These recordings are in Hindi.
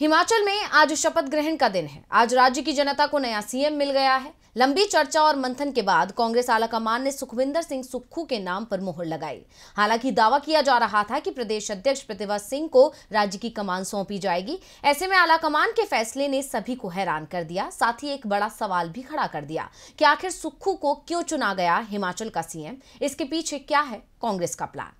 हिमाचल में आज शपथ ग्रहण का दिन है आज राज्य की जनता को नया सीएम मिल गया है लंबी चर्चा और मंथन के बाद कांग्रेस आलाकमान ने सुखविंदर सिंह सुक्खू के नाम पर मोहर लगाई हालांकि दावा किया जा रहा था कि प्रदेश अध्यक्ष प्रतिभा सिंह को राज्य की कमान सौंपी जाएगी ऐसे में आलाकमान के फैसले ने सभी को हैरान कर दिया साथ ही एक बड़ा सवाल भी खड़ा कर दिया कि आखिर सुक्खू को क्यों चुना गया हिमाचल का सीएम इसके पीछे क्या है कांग्रेस का प्लान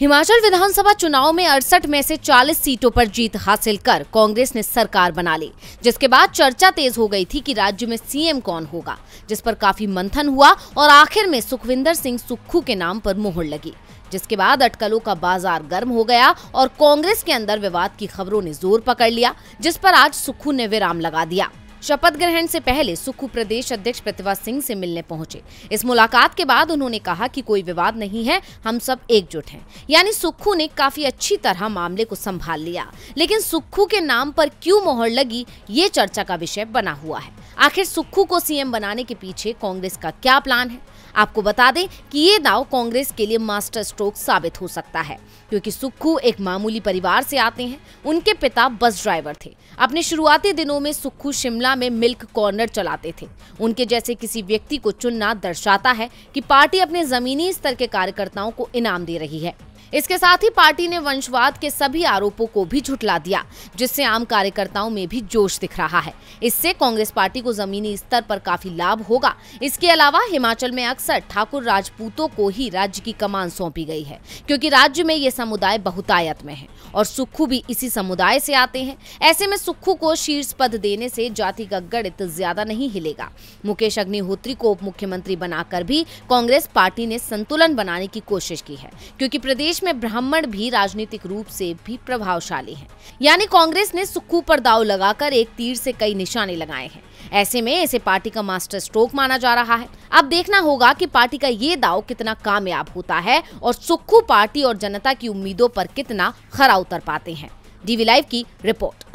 हिमाचल विधानसभा चुनाव में अड़सठ में से 40 सीटों पर जीत हासिल कर कांग्रेस ने सरकार बना ली जिसके बाद चर्चा तेज हो गई थी कि राज्य में सीएम कौन होगा जिस पर काफी मंथन हुआ और आखिर में सुखविंदर सिंह सुक्खू के नाम पर मोहर लगी जिसके बाद अटकलों का बाजार गर्म हो गया और कांग्रेस के अंदर विवाद की खबरों ने जोर पकड़ लिया जिस पर आज सुक्खू ने विराम लगा दिया शपथ ग्रहण से पहले सुक्खू प्रदेश अध्यक्ष प्रतिभा सिंह से मिलने पहुंचे इस मुलाकात के बाद उन्होंने कहा कि कोई विवाद नहीं है हम सब एकजुट हैं यानी सुक्खू ने काफी अच्छी तरह मामले को संभाल लिया लेकिन सुक्खू के नाम पर क्यों मोहर लगी ये चर्चा का विषय बना हुआ है आखिर सुक्खू को सीएम बनाने के पीछे कांग्रेस का क्या प्लान है आपको बता दें कि ये दाव कांग्रेस के लिए मास्टर स्ट्रोक साबित हो सकता है क्योंकि सुक्खू एक मामूली परिवार से आते हैं उनके पिता बस ड्राइवर थे अपने शुरुआती दिनों में सुक्खू शिमला में मिल्क कॉर्नर चलाते थे उनके जैसे किसी व्यक्ति को चुनना दर्शाता है कि पार्टी अपने जमीनी स्तर के कार्यकर्ताओं को इनाम दे रही है इसके साथ ही पार्टी ने वंशवाद के सभी आरोपों को भी झुटला दिया जिससे आम कार्यकर्ताओं में भी जोश दिख रहा है इससे कांग्रेस पार्टी को जमीनी स्तर पर काफी लाभ होगा इसके अलावा हिमाचल में अक्सर ठाकुर राजपूतों को ही राज्य की कमान सौंपी गई है क्योंकि राज्य में ये समुदाय बहुतायत में है और सुक्खू भी इसी समुदाय से आते हैं ऐसे में सुक्खू को शीर्ष पद देने से जाति का गणित ज्यादा नहीं हिलेगा मुकेश अग्निहोत्री को उप मुख्यमंत्री बनाकर भी कांग्रेस पार्टी ने संतुलन बनाने की कोशिश की है क्योंकि प्रदेश प्रदेश में ब्राह्मण भी राजनीतिक रूप से भी प्रभावशाली हैं। यानी कांग्रेस ने सुक्खू पर दाव लगाकर एक तीर से कई निशाने लगाए हैं ऐसे में इसे पार्टी का मास्टर स्ट्रोक माना जा रहा है अब देखना होगा कि पार्टी का ये दाव कितना कामयाब होता है और सुक्खू पार्टी और जनता की उम्मीदों पर कितना खरा उतर पाते हैं डीवी लाइव की रिपोर्ट